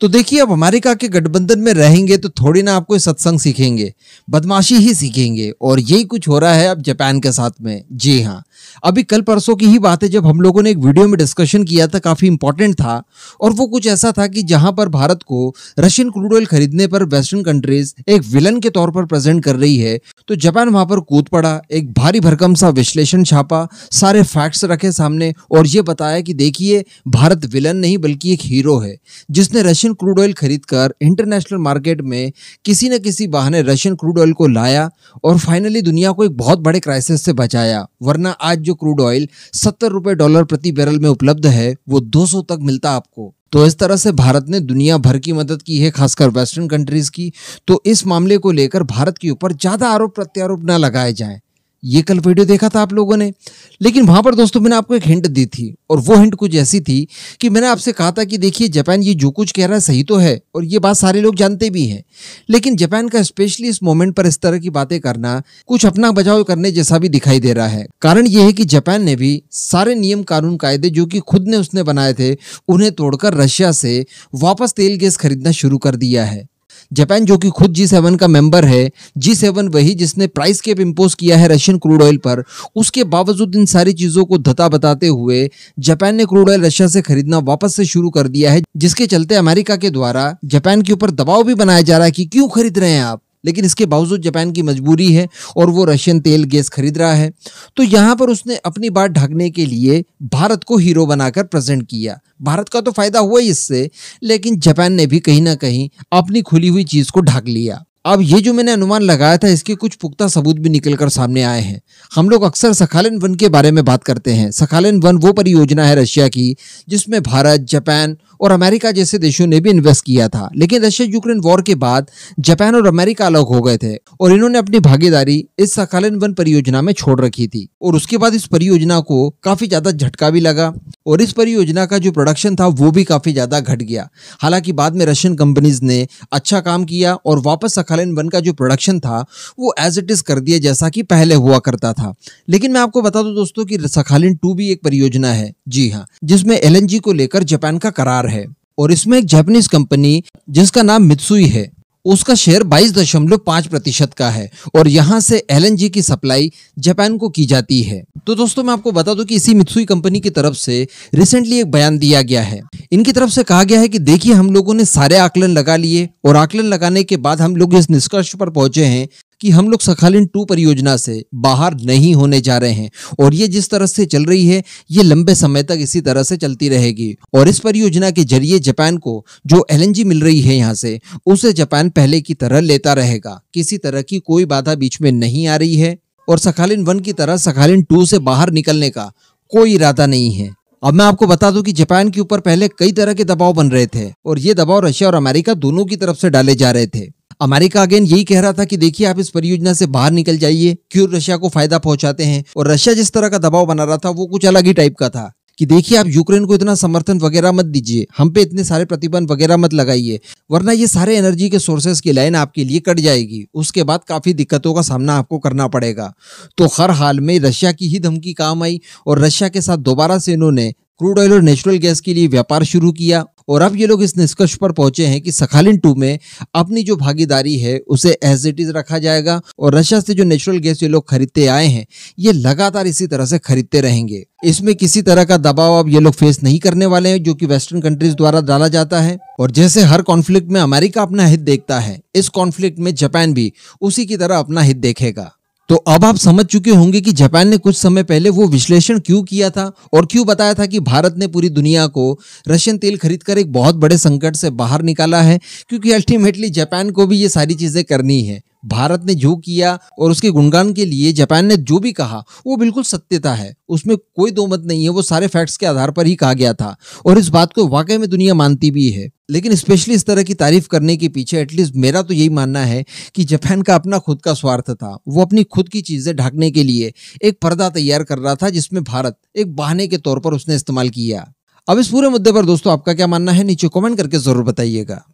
तो देखिए अब हमारे कहा के गठबंधन में रहेंगे तो थोड़ी ना आपको सत्संग सीखेंगे बदमाशी ही सीखेंगे और यही कुछ हो रहा है अब जापान के साथ में जी हाँ अभी कल परसों की ही बात है जब हम लोगों ने एक वीडियो में डिस्कशन किया था काफ़ी इंपॉर्टेंट था और वो कुछ ऐसा था कि जहां पर भारत को रशियन क्रूड ऑयल खरीदने पर वेस्टर्न कंट्रीज एक विलन के तौर पर प्रेजेंट कर रही है तो जापान वहां पर कूद पड़ा एक भारी भरकम सा विश्लेषण छापा सारे फैक्ट्स रखे सामने और ये बताया कि देखिए भारत विलन नहीं बल्कि एक हीरो है जिसने रशियन रशियन क्रूड ऑयल खरीदकर इंटरनेशनल मार्केट में किसी न किसी बहाने रशियन क्रूड ऑयल को लाया और फाइनली दुनिया को एक बहुत बड़े क्राइसिस से बचाया वरना आज जो क्रूड ऑयल सत्तर रुपये डॉलर प्रति बैरल में उपलब्ध है वो 200 तक मिलता आपको तो इस तरह से भारत ने दुनिया भर की मदद की है खासकर वेस्टर्न कंट्रीज की तो इस मामले को लेकर भारत के ऊपर ज्यादा आरोप प्रत्यारोप न लगाए जाए ये कल वीडियो देखा था आप लोगों ने लेकिन वहाँ पर दोस्तों मैंने आपको एक हिंट दी थी और वो हिंट कुछ ऐसी थी कि मैंने आपसे कहा था कि देखिए जापान ये जो कुछ कह रहा है सही तो है और ये बात सारे लोग जानते भी हैं लेकिन जापान का स्पेशली इस मोमेंट पर इस तरह की बातें करना कुछ अपना बचाव करने जैसा भी दिखाई दे रहा है कारण ये है कि जापान ने भी सारे नियम कानून कायदे जो कि खुद ने उसने बनाए थे उन्हें तोड़कर रशिया से वापस तेल गैस खरीदना शुरू कर दिया है जापान जो कि खुद जी सेवन का मेंबर है जी सेवन वही जिसने प्राइस कैप इम्पोज किया है रशियन क्रूड ऑयल पर उसके बावजूद इन सारी चीज़ों को धता बताते हुए जापान ने क्रूड ऑयल रशिया से खरीदना वापस से शुरू कर दिया है जिसके चलते अमेरिका के द्वारा जापान के ऊपर दबाव भी बनाया जा रहा है कि क्यों खरीद रहे हैं आप लेकिन इसके बावजूद जापान की मजबूरी है और वो रशियन तेल गैस खरीद रहा है तो यहाँ पर उसने अपनी बात ढकने के लिए भारत को हीरो बनाकर प्रेजेंट किया भारत का तो फायदा हुआ इससे लेकिन जापान ने भी कहीं ना कहीं अपनी खुली हुई चीज़ को ढक लिया अब ये जो मैंने अनुमान लगाया था इसके कुछ पुख्ता सबूत भी निकल कर सामने आए हैं हम लोग अक्सर सखालिन वन के बारे में बात करते हैं सखालिन वन वो परियोजना है रशिया की जिसमें भारत जापान और अमेरिका जैसे देशों ने भी इन्वेस्ट किया था लेकिन रशिया यूक्रेन वॉर के बाद जापान और अमेरिका अलग हो गए थे और इन्होंने अपनी भागीदारी इस सकालीन वन परियोजना में छोड़ रखी थी और उसके बाद इस परियोजना को काफी ज्यादा झटका भी लगा और इस परियोजना का जो प्रोडक्शन था वो भी काफी ज्यादा घट गया हालांकि बाद में रशियन कंपनीज ने अच्छा काम किया और वापस सखालिन वन का जो प्रोडक्शन था वो एज इट इज कर दिया जैसा कि पहले हुआ करता था लेकिन मैं आपको बता दूं दोस्तों कि सखालिन टू भी एक परियोजना है जी हाँ जिसमें एल को लेकर जापान का करार है और इसमें एक जापानीज कंपनी जिसका नाम मित्सुई है उसका शेयर 22.5 प्रतिशत का है और यहाँ से एलएनजी की सप्लाई जापान को की जाती है तो दोस्तों मैं आपको बता दूं कि इसी मित्सुई कंपनी की तरफ से रिसेंटली एक बयान दिया गया है इनकी तरफ से कहा गया है कि देखिए हम लोगों ने सारे आकलन लगा लिए और आकलन लगाने के बाद हम लोग इस निष्कर्ष पर पहुंचे हैं कि हम लोग सखालिन टू परियोजना से बाहर नहीं होने जा रहे हैं और ये जिस तरह से चल रही है ये लंबे समय तक इसी तरह से चलती रहेगी और इस परियोजना के जरिए जापान को जो एलएनजी मिल रही है यहाँ से उसे जापान पहले की तरह लेता रहेगा किसी तरह की कोई बाधा बीच में नहीं आ रही है और सखालिन वन की तरह सखालिन टू से बाहर निकलने का कोई इरादा नहीं है अब मैं आपको बता दूं कि जापान के ऊपर पहले कई तरह के दबाव बन रहे थे और ये दबाव रशिया और अमेरिका दोनों की तरफ से डाले जा रहे थे अमेरिका अगेन यही कह रहा था कि देखिए आप इस परियोजना से बाहर निकल जाइए क्यों रशिया को फायदा पहुंचाते हैं और रशिया जिस तरह का दबाव बना रहा था वो कुछ अलग ही टाइप का था कि देखिए आप यूक्रेन को इतना समर्थन वगैरह मत दीजिए हम पे इतने सारे प्रतिबंध वगैरह मत लगाइए वरना ये सारे एनर्जी के सोर्सेज की लाइन आपके लिए कट जाएगी उसके बाद काफ़ी दिक्कतों का सामना आपको करना पड़ेगा तो हर हाल में रशिया की ही धमकी काम आई और रशिया के साथ दोबारा से इन्होंने क्रूड ऑयल और नेचुरल गैस के लिए व्यापार शुरू किया और अब ये लोग इस निष्कर्ष पर पहुंचे हैं कि सखालिन टू में अपनी जो भागीदारी है उसे एज इट इज रखा जाएगा और रशिया से जो नेचुरल गैस ये लोग खरीदते आए हैं ये लगातार इसी तरह से खरीदते रहेंगे इसमें किसी तरह का दबाव अब ये लोग फेस नहीं करने वाले हैं जो कि वेस्टर्न कंट्रीज द्वारा डाला जाता है और जैसे हर कॉन्फ्लिक्ट में अमेरिका अपना हित देखता है इस कॉन्फ्लिक्ट में जापान भी उसी की तरह अपना हित देखेगा तो अब आप समझ चुके होंगे कि जापान ने कुछ समय पहले वो विश्लेषण क्यों किया था और क्यों बताया था कि भारत ने पूरी दुनिया को रशियन तेल खरीदकर एक बहुत बड़े संकट से बाहर निकाला है क्योंकि अल्टीमेटली जापान को भी ये सारी चीज़ें करनी है भारत ने जो किया और उसके गुणगान के लिए जापान ने जो भी कहा वो बिल्कुल सत्यता है उसमें कोई दो मत नहीं है वो सारे फैक्ट्स के आधार पर ही कहा गया था और इस बात को वाकई में दुनिया मानती भी है लेकिन स्पेशली इस तरह की तारीफ करने के पीछे एटलीस्ट मेरा तो यही मानना है कि जापान का अपना खुद का स्वार्थ था वो अपनी खुद की चीज़ें ढकने के लिए एक पर्दा तैयार कर रहा था जिसमें भारत एक बहाने के तौर पर उसने इस्तेमाल किया अब इस पूरे मुद्दे पर दोस्तों आपका क्या मानना है नीचे कमेंट करके ज़रूर बताइएगा